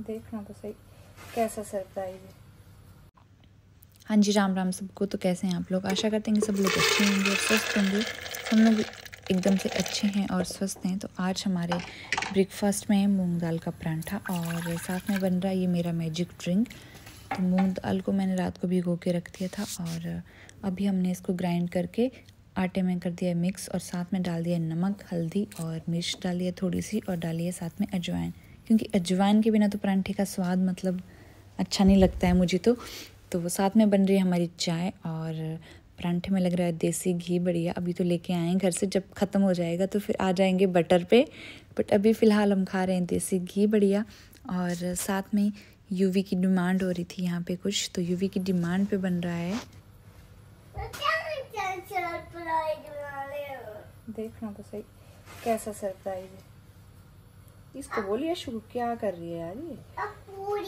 देखना तो सही कैसा सरप्राइज है हाँ जी राम राम सबको तो कैसे हैं आप लोग आशा करते हैं कि सब लोग अच्छे होंगे और स्वस्थ होंगे हम लोग एकदम से अच्छे हैं और स्वस्थ हैं तो आज हमारे ब्रेकफास्ट में मूंग दाल का परांठा और साथ में बन रहा है ये मेरा मैजिक ड्रिंक तो मूंग दाल को मैंने रात को भिगो के रख दिया था और अभी हमने इसको ग्राइंड करके आटे में कर दिया मिक्स और साथ में डाल दिया नमक हल्दी और मिर्च डाली है थोड़ी सी और डाली है साथ में अजवाइन क्योंकि अजवाइन के बिना तो परांठे का स्वाद मतलब अच्छा नहीं लगता है मुझे तो तो वो साथ में बन रही है हमारी चाय और परांठे में लग रहा है देसी घी बढ़िया अभी तो लेके आए हैं घर से जब ख़त्म हो जाएगा तो फिर आ जाएंगे बटर पे बट अभी फ़िलहाल हम खा रहे हैं देसी घी बढ़िया और साथ में यूवी की डिमांड हो रही थी यहाँ पे कुछ तो यूवी की डिमांड पे बन रहा है देखना तो सही कैसा सरप्राइज है इसको बोलिए शुरू क्या कर रही है यार ये पूरी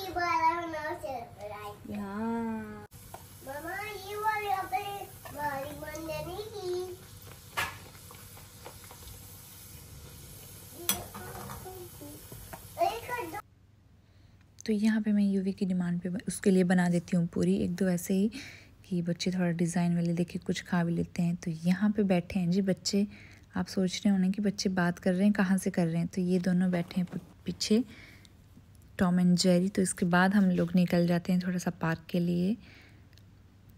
हाँ। तो, तो यहाँ पे मैं यूवी की डिमांड पे उसके लिए बना देती हूँ पूरी एक दो ऐसे ही कि बच्चे थोड़ा डिज़ाइन वाले देखे कुछ खा भी लेते हैं तो यहाँ पे बैठे हैं जी बच्चे आप सोच रहे होंगे कि बच्चे बात कर रहे हैं कहाँ से कर रहे हैं तो ये दोनों बैठे हैं पीछे टॉम एंड जेरी तो इसके बाद हम लोग निकल जाते हैं थोड़ा सा पार्क के लिए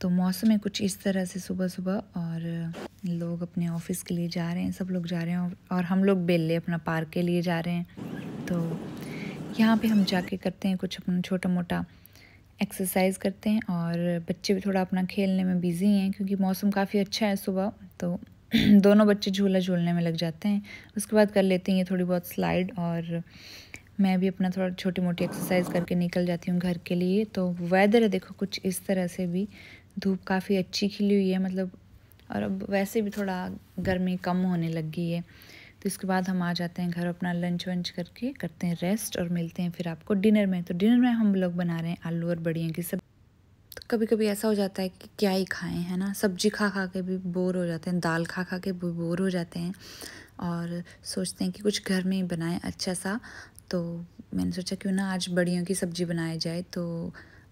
तो मौसम है कुछ इस तरह से सुबह सुबह और लोग अपने ऑफिस के लिए जा रहे हैं सब लोग जा रहे हैं और हम लोग बेल अपना पार्क के लिए जा रहे हैं तो यहाँ पे हम जाके करते हैं कुछ अपना छोटा मोटा एक्सरसाइज करते हैं और बच्चे भी थोड़ा अपना खेलने में बिज़ी हैं क्योंकि मौसम काफ़ी अच्छा है सुबह तो दोनों बच्चे झूला झूलने में लग जाते हैं उसके बाद कर लेते हैं ये थोड़ी बहुत स्लाइड और मैं भी अपना थोड़ा छोटी मोटी एक्सरसाइज करके निकल जाती हूँ घर के लिए तो वेदर है देखो कुछ इस तरह से भी धूप काफ़ी अच्छी खिली हुई है मतलब और अब वैसे भी थोड़ा गर्मी कम होने लग गई है तो इसके बाद हम आ जाते हैं घर अपना लंच वंच करके करते हैं रेस्ट और मिलते हैं फिर आपको डिनर में तो डिनर में हम लोग बना रहे हैं आलू और बड़ियाँ की सब्जी तो कभी कभी ऐसा हो जाता है कि क्या ही खाएं है ना सब्जी खा खा के भी बोर हो जाते हैं दाल खा खा के भी बोर हो जाते हैं और सोचते हैं कि कुछ घर में ही बनाएं अच्छा सा तो मैंने सोचा क्यों ना आज बड़ियों की सब्ज़ी बनाई जाए तो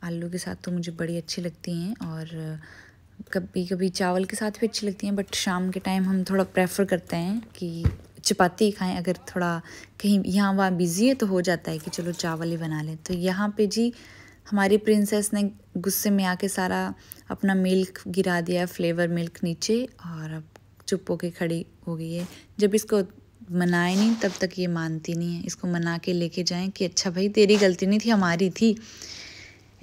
आलू के साथ तो मुझे बड़ी अच्छी लगती हैं और कभी कभी चावल के साथ भी अच्छी लगती हैं बट शाम के टाइम हम थोड़ा प्रेफर करते हैं कि चपाती ही खाएँ अगर थोड़ा कहीं यहाँ वहाँ बिज़ी है तो हो जाता है कि चलो चावल ही बना लें तो यहाँ पे जी हमारी प्रिंसेस ने गुस्से में आके सारा अपना मिल्क गिरा दिया फ्लेवर मिल्क नीचे और अब चुप होके खड़ी हो गई है जब इसको मनाए नहीं तब तक ये मानती नहीं है इसको मना के लेके जाएं कि अच्छा भाई तेरी गलती नहीं थी हमारी थी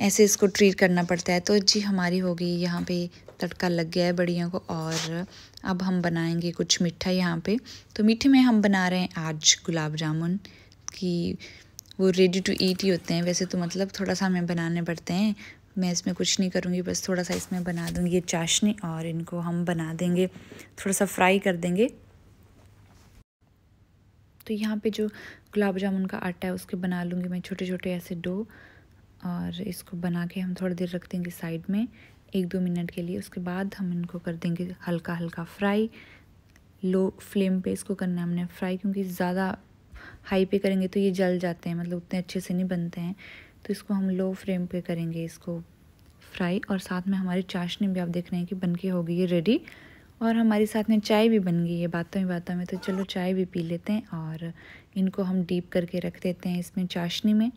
ऐसे इसको ट्रीट करना पड़ता है तो जी हमारी हो गई यहाँ पे तड़का लग गया है बड़ियों को और अब हम बनाएंगे कुछ मीठा यहाँ पे तो मीठे में हम बना रहे हैं आज गुलाब जामुन की वो रेडी टू ईट ही होते हैं वैसे तो मतलब थोड़ा सा हमें बनाने पड़ते हैं मैं इसमें कुछ नहीं करूँगी बस थोड़ा सा इसमें बना दूँगी ये चाशनी और इनको हम बना देंगे थोड़ा सा फ्राई कर देंगे तो यहाँ पे जो गुलाब जामुन का आटा है उसके बना लूँगी मैं छोटे छोटे ऐसे डो और इसको बना के हम थोड़ी देर रख देंगे साइड में एक दो मिनट के लिए उसके बाद हम इनको कर देंगे हल्का हल्का फ्राई लो फ्लेम पे इसको करना है हमने फ्राई क्योंकि ज़्यादा हाई पे करेंगे तो ये जल जाते हैं मतलब उतने अच्छे से नहीं बनते हैं तो इसको हम लो फ्लेम पे करेंगे इसको फ्राई और साथ में हमारी चाशनी भी आप देख रहे हैं कि बन के हो गई है रेडी और हमारे साथ में चाय भी बन गई है बातों ही बातों में तो चलो चाय भी पी लेते हैं और इनको हम डीप करके रख देते हैं इसमें चाशनी में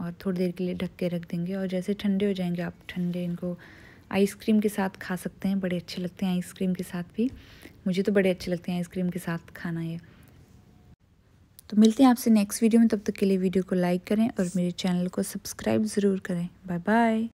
और थोड़ी देर के लिए ढक के रख देंगे और जैसे ठंडे हो जाएंगे आप ठंडे इनको आइसक्रीम के साथ खा सकते हैं बड़े अच्छे लगते हैं आइसक्रीम के साथ भी मुझे तो बड़े अच्छे लगते हैं आइसक्रीम के साथ खाना ये तो मिलते हैं आपसे नेक्स्ट वीडियो में तब तक के लिए वीडियो को लाइक करें और मेरे चैनल को सब्सक्राइब ज़रूर करें बाय बाय